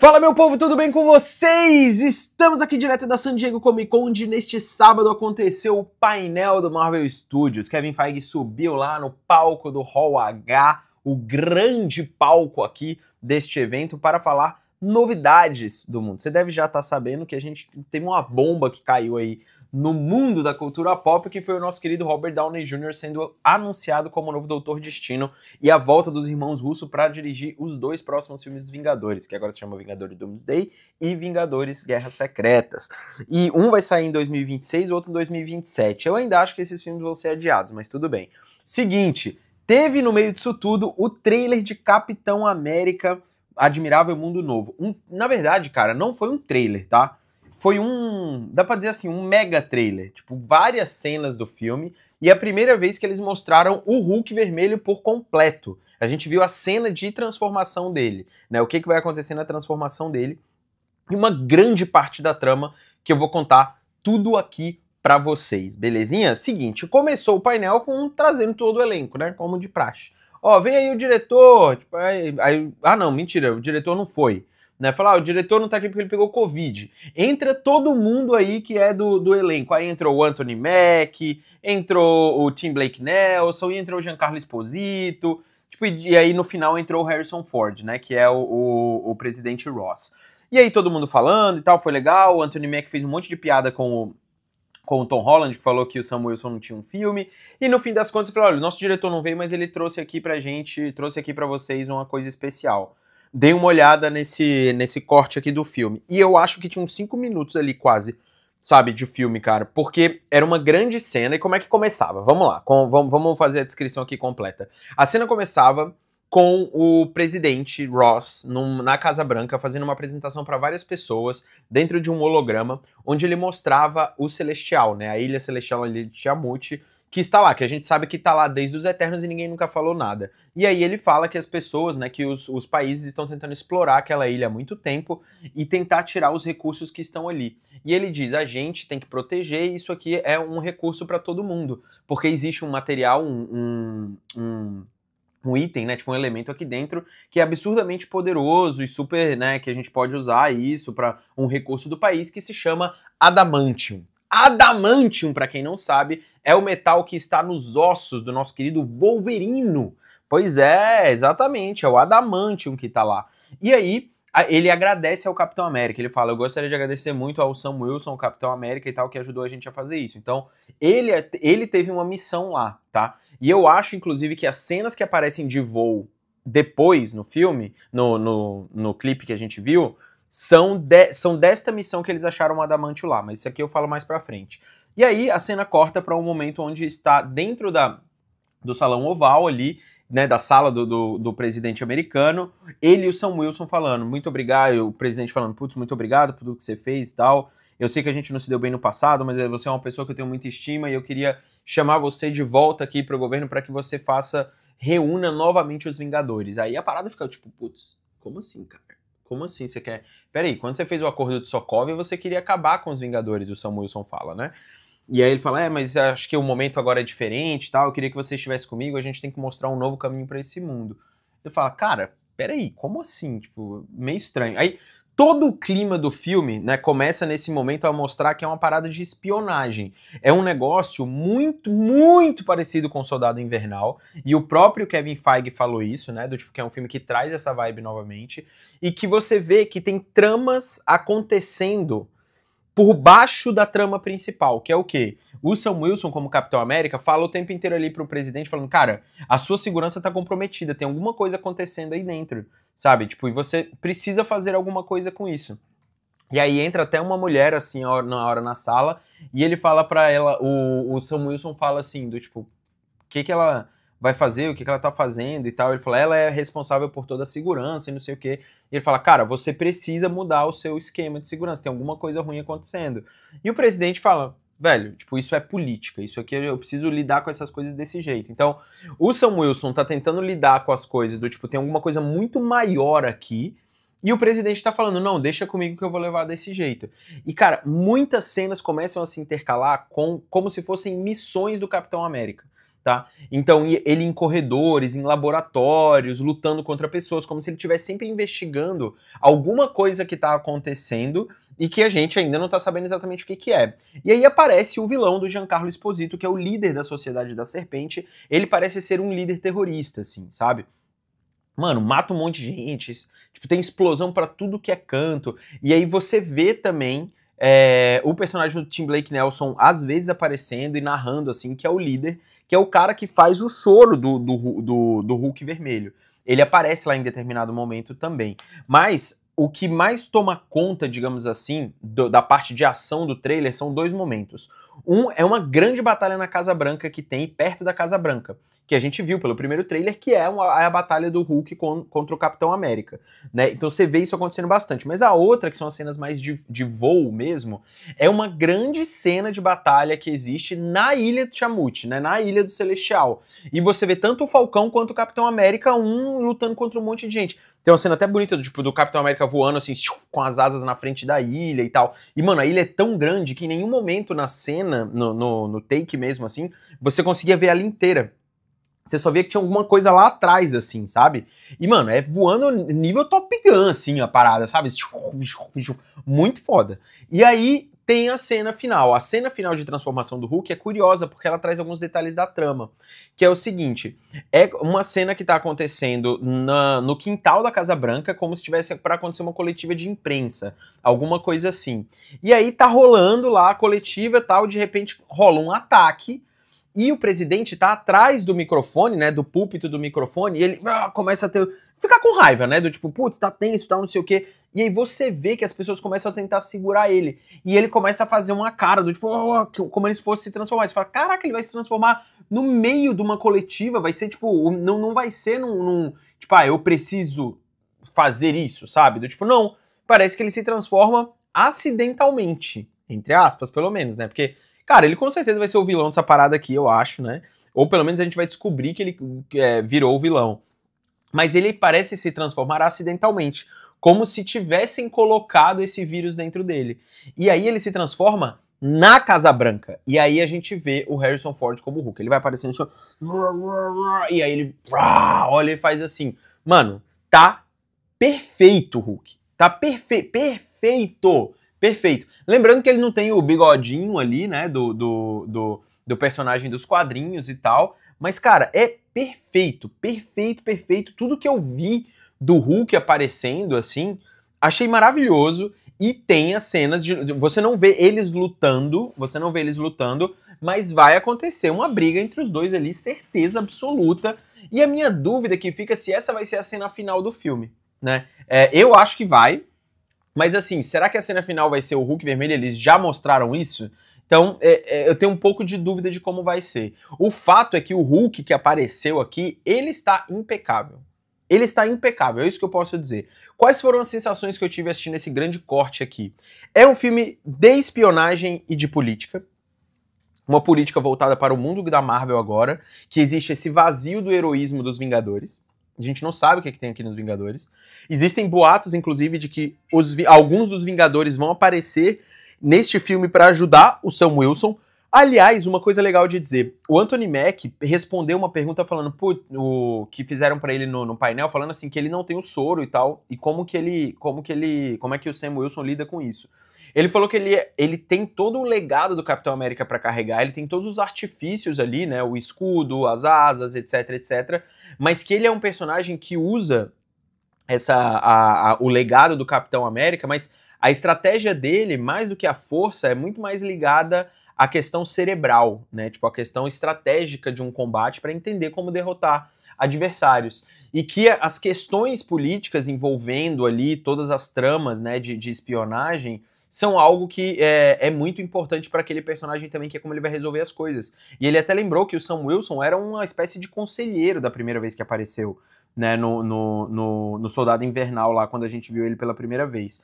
Fala meu povo, tudo bem com vocês? Estamos aqui direto da San Diego Comic Con, onde neste sábado aconteceu o painel do Marvel Studios. Kevin Feige subiu lá no palco do Hall H, o grande palco aqui deste evento, para falar novidades do mundo. Você deve já estar tá sabendo que a gente tem uma bomba que caiu aí no mundo da cultura pop, que foi o nosso querido Robert Downey Jr. sendo anunciado como o novo Doutor Destino e a volta dos irmãos Russo para dirigir os dois próximos filmes dos Vingadores, que agora se chama Vingadores Doomsday e Vingadores Guerras Secretas. E um vai sair em 2026, o outro em 2027. Eu ainda acho que esses filmes vão ser adiados, mas tudo bem. Seguinte, teve no meio disso tudo o trailer de Capitão América Admirável Mundo Novo. Um, na verdade, cara, não foi um trailer, tá? foi um, dá pra dizer assim, um mega trailer. Tipo, várias cenas do filme. E é a primeira vez que eles mostraram o Hulk vermelho por completo. A gente viu a cena de transformação dele, né? O que, que vai acontecer na transformação dele. E uma grande parte da trama que eu vou contar tudo aqui para vocês, belezinha? Seguinte, começou o painel com trazendo todo o elenco, né? Como de praxe. Ó, vem aí o diretor. Tipo, aí, aí, ah, não, mentira, o diretor não foi né? Falar, ah, o diretor não tá aqui porque ele pegou Covid. Entra todo mundo aí que é do, do elenco. Aí entrou o Anthony Mack, entrou o Tim Blake Nelson, entrou o Giancarlo Esposito. Tipo, e, e aí no final entrou o Harrison Ford, né? Que é o, o, o presidente Ross. E aí todo mundo falando e tal, foi legal. O Anthony Mack fez um monte de piada com o, com o Tom Holland, que falou que o Sam Wilson não tinha um filme. E no fim das contas, falou: olha, o nosso diretor não veio, mas ele trouxe aqui pra gente, trouxe aqui para vocês uma coisa especial dei uma olhada nesse, nesse corte aqui do filme. E eu acho que tinha uns 5 minutos ali quase, sabe, de filme, cara. Porque era uma grande cena. E como é que começava? Vamos lá, com, vamos, vamos fazer a descrição aqui completa. A cena começava com o presidente Ross num, na Casa Branca, fazendo uma apresentação para várias pessoas dentro de um holograma, onde ele mostrava o Celestial, né? A Ilha Celestial a Ilha de Tiamut, que está lá, que a gente sabe que está lá desde os Eternos e ninguém nunca falou nada. E aí ele fala que as pessoas, né, que os, os países estão tentando explorar aquela ilha há muito tempo e tentar tirar os recursos que estão ali. E ele diz: a gente tem que proteger, e isso aqui é um recurso para todo mundo, porque existe um material, um, um, um um item, né, tipo um elemento aqui dentro que é absurdamente poderoso e super, né, que a gente pode usar isso para um recurso do país que se chama adamantium. Adamantium, para quem não sabe, é o metal que está nos ossos do nosso querido Wolverino. Pois é, exatamente, é o adamantium que está lá. E aí, ah, ele agradece ao Capitão América. Ele fala: Eu gostaria de agradecer muito ao Sam Wilson, o Capitão América e tal, que ajudou a gente a fazer isso. Então, ele, é, ele teve uma missão lá, tá? E eu acho, inclusive, que as cenas que aparecem de voo depois no filme, no, no, no clipe que a gente viu, são, de, são desta missão que eles acharam o Adamantio lá. Mas isso aqui eu falo mais pra frente. E aí a cena corta para um momento onde está dentro da, do salão oval ali né, da sala do, do, do, presidente americano, ele e o Sam Wilson falando, muito obrigado, o presidente falando, putz, muito obrigado por tudo que você fez e tal. Eu sei que a gente não se deu bem no passado, mas eh, você é uma pessoa que eu tenho muita estima e eu queria chamar você de volta aqui para o governo para que você faça, reúna novamente os Vingadores. Aí a parada fica tipo, putz, como assim, cara? Como assim você quer? Peraí, quando você fez o acordo de Sokovia, você queria acabar com os Vingadores, o Sam Wilson fala, né? E aí ele fala: É, mas acho que o momento agora é diferente tal. Eu queria que você estivesse comigo, a gente tem que mostrar um novo caminho para esse mundo. Ele fala: Cara, peraí, como assim? Tipo, meio estranho. Aí todo o clima do filme, né, começa nesse momento a mostrar que é uma parada de espionagem. É um negócio muito, muito parecido com Soldado Invernal, e o próprio Kevin Feige falou isso, né, do tipo que é um filme que traz essa vibe novamente, e que você vê que tem tramas acontecendo por baixo da trama principal, que é o quê? O Sam Wilson, como Capitão América, fala o tempo inteiro ali pro presidente, falando, cara, a sua segurança tá comprometida, tem alguma coisa acontecendo aí dentro, sabe? Tipo, e você precisa fazer alguma coisa com isso. E aí entra até uma mulher, assim, na hora na sala, e ele fala pra ela, o, o Sam Wilson fala assim, do tipo, o que que ela vai fazer, o que, que ela tá fazendo e tal. Ele fala, ela é responsável por toda a segurança e não sei o quê. E ele fala, cara, você precisa mudar o seu esquema de segurança, tem alguma coisa ruim acontecendo. E o presidente fala, velho, tipo, isso é política, isso aqui eu preciso lidar com essas coisas desse jeito. Então, o Sam Wilson tá tentando lidar com as coisas do tipo, tem alguma coisa muito maior aqui, e o presidente tá falando, não, deixa comigo que eu vou levar desse jeito. E, cara, muitas cenas começam a se intercalar com como se fossem missões do Capitão América. Tá? Então ele em corredores, em laboratórios, lutando contra pessoas, como se ele estivesse sempre investigando alguma coisa que está acontecendo e que a gente ainda não está sabendo exatamente o que, que é. E aí aparece o vilão do Giancarlo Esposito, que é o líder da Sociedade da Serpente. Ele parece ser um líder terrorista, assim, sabe? Mano, mata um monte de gente, tipo, tem explosão para tudo que é canto. E aí você vê também é, o personagem do Tim Blake Nelson às vezes aparecendo e narrando, assim, que é o líder que é o cara que faz o soro do, do, do, do Hulk vermelho. Ele aparece lá em determinado momento também. Mas o que mais toma conta, digamos assim, do, da parte de ação do trailer são dois momentos. Um é uma grande batalha na Casa Branca que tem perto da Casa Branca, que a gente viu pelo primeiro trailer, que é uma, é a batalha do Hulk com, contra o Capitão América. Né? Então você vê isso acontecendo bastante. Mas a outra, que são as cenas mais de, de voo mesmo, é uma grande cena de batalha que existe na Ilha de Chamute, né? na Ilha do Celestial. E você vê tanto o Falcão quanto o Capitão América, um lutando contra um monte de gente. Tem uma cena até bonita do, tipo, do Capitão América voando, assim, com as asas na frente da ilha e tal. E, mano, a ilha é tão grande que em nenhum momento na cena, no, no, no take mesmo, assim, você conseguia ver ela inteira. Você só via que tinha alguma coisa lá atrás, assim, sabe? E, mano, é voando nível Top Gun, assim, a parada, sabe? Muito foda. E aí, tem a cena final. A cena final de transformação do Hulk é curiosa porque ela traz alguns detalhes da trama, que é o seguinte: é uma cena que está acontecendo na, no quintal da Casa Branca, como se tivesse para acontecer uma coletiva de imprensa, alguma coisa assim. E aí tá rolando lá a coletiva tal, de repente rola um ataque e o presidente tá atrás do microfone, né, do púlpito do microfone, e ele ah, começa a ter, ficar com raiva, né, do tipo, putz, tá tenso, tá não sei o quê. E aí você vê que as pessoas começam a tentar segurar ele. E ele começa a fazer uma cara do tipo, oh, oh, oh" como ele fosse se transformar. Você fala, caraca, ele vai se transformar no meio de uma coletiva, vai ser tipo, não, não vai ser num, num tipo, ah, eu preciso fazer isso, sabe? Do tipo, não, parece que ele se transforma acidentalmente, entre aspas, pelo menos, né? Porque, cara, ele com certeza vai ser o vilão dessa parada aqui, eu acho, né? Ou pelo menos a gente vai descobrir que ele é, virou o vilão. Mas ele parece se transformar acidentalmente como se tivessem colocado esse vírus dentro dele. E aí ele se transforma na Casa Branca. E aí a gente vê o Harrison Ford como Hulk. Ele vai aparecendo assim, e aí ele, olha, ele faz assim. Mano, tá perfeito, Hulk. Tá perfe perfeito, perfeito. Lembrando que ele não tem o bigodinho ali, né, do, do, do, do personagem dos quadrinhos e tal. Mas, cara, é perfeito, perfeito, perfeito. Tudo que eu vi do Hulk aparecendo assim, achei maravilhoso e tem as cenas de você não vê eles lutando, você não vê eles lutando, mas vai acontecer uma briga entre os dois ali, certeza absoluta. E a minha dúvida que fica é se essa vai ser a cena final do filme, né? É, eu acho que vai, mas assim, será que a cena final vai ser o Hulk vermelho? Eles já mostraram isso? Então, é, é, eu tenho um pouco de dúvida de como vai ser. O fato é que o Hulk que apareceu aqui, ele está impecável. Ele está impecável, é isso que eu posso dizer. Quais foram as sensações que eu tive assistindo esse grande corte aqui? É um filme de espionagem e de política. Uma política voltada para o mundo da Marvel agora, que existe esse vazio do heroísmo dos Vingadores. A gente não sabe o que, é que tem aqui nos Vingadores. Existem boatos, inclusive, de que os, alguns dos Vingadores vão aparecer neste filme para ajudar o Sam Wilson, Aliás, uma coisa legal de dizer, o Anthony Mack respondeu uma pergunta falando o que fizeram para ele no, no, painel, falando assim que ele não tem o soro e tal, e como que ele, como que ele, como é que o Sam Wilson lida com isso? Ele falou que ele, ele tem todo o legado do Capitão América para carregar, ele tem todos os artifícios ali, né, o escudo, as asas, etc, etc, mas que ele é um personagem que usa essa a, a, o legado do Capitão América, mas a estratégia dele, mais do que a força, é muito mais ligada a questão cerebral, né? Tipo, a questão estratégica de um combate para entender como derrotar adversários. E que as questões políticas envolvendo ali todas as tramas né, de, de espionagem são algo que é, é muito importante para aquele personagem também, que é como ele vai resolver as coisas. E ele até lembrou que o Sam Wilson era uma espécie de conselheiro da primeira vez que apareceu. Né, no, no, no, no, Soldado Invernal lá, quando a gente viu ele pela primeira vez.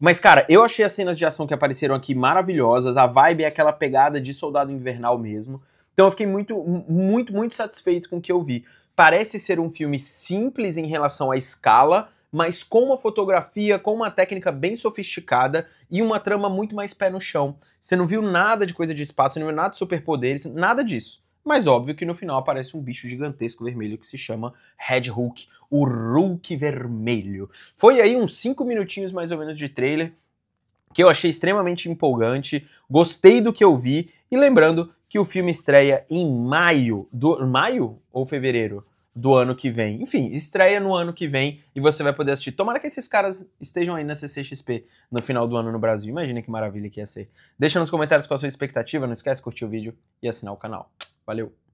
Mas, cara, eu achei as cenas de ação que apareceram aqui maravilhosas. A vibe é aquela pegada de Soldado Invernal mesmo. Então eu fiquei muito, muito, muito satisfeito com o que eu vi. Parece ser um filme simples em relação à escala, mas com uma fotografia, com uma técnica bem sofisticada e uma trama muito mais pé no chão. Você não viu nada de coisa de espaço, não viu nada de superpoderes, nada disso. Mas óbvio que no final aparece um bicho gigantesco vermelho que se chama Red Hulk, o Hulk vermelho. Foi aí uns 5 minutinhos mais ou menos de trailer que eu achei extremamente empolgante, gostei do que eu vi e lembrando que o filme estreia em maio, do maio ou fevereiro? do ano que vem. Enfim, estreia no ano que vem e você vai poder assistir. Tomara que esses caras estejam aí na CCXP no final do ano no Brasil. Imagina que maravilha que ia ser. Deixa nos comentários qual a sua expectativa, não esquece de curtir o vídeo e assinar o canal. Valeu!